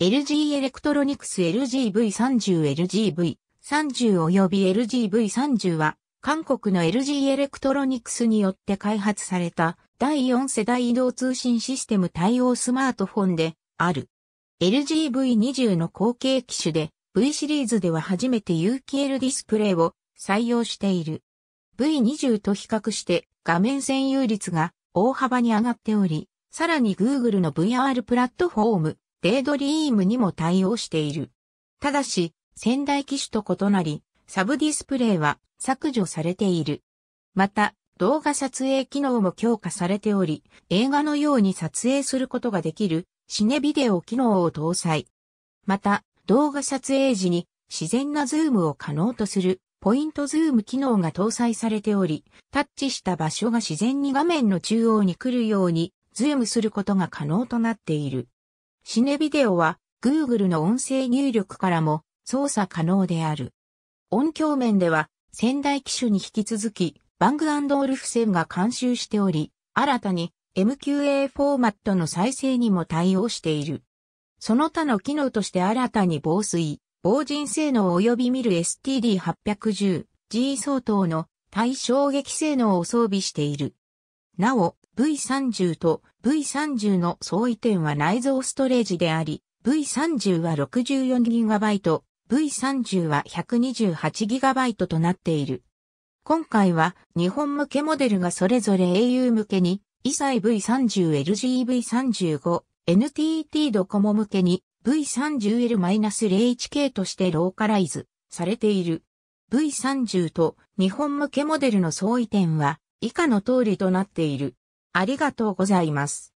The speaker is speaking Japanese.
LG エレクトロニクス LGV30LGV30 及び LGV30 は韓国の LG エレクトロニクスによって開発された第4世代移動通信システム対応スマートフォンである。LGV20 の後継機種で V シリーズでは初めて有機 L ディスプレイを採用している。V20 と比較して画面占有率が大幅に上がっており、さらに Google の VR プラットフォームデイドリームにも対応している。ただし、仙台機種と異なり、サブディスプレイは削除されている。また、動画撮影機能も強化されており、映画のように撮影することができるシネビデオ機能を搭載。また、動画撮影時に自然なズームを可能とするポイントズーム機能が搭載されており、タッチした場所が自然に画面の中央に来るようにズームすることが可能となっている。シネビデオは Google の音声入力からも操作可能である。音響面では仙台機種に引き続きバングオルフセンが監修しており、新たに MQA フォーマットの再生にも対応している。その他の機能として新たに防水、防塵性能及び見る STD810G 相当の対衝撃性能を装備している。なお、V30 と V30 の相違点は内蔵ストレージであり、V30 は 64GB、V30 は 128GB となっている。今回は日本向けモデルがそれぞれ au 向けに、イサイ V30、LGV35、NTT ドコモ向けに V30L-01K としてローカライズされている。V30 と日本向けモデルの相違点は以下の通りとなっている。ありがとうございます。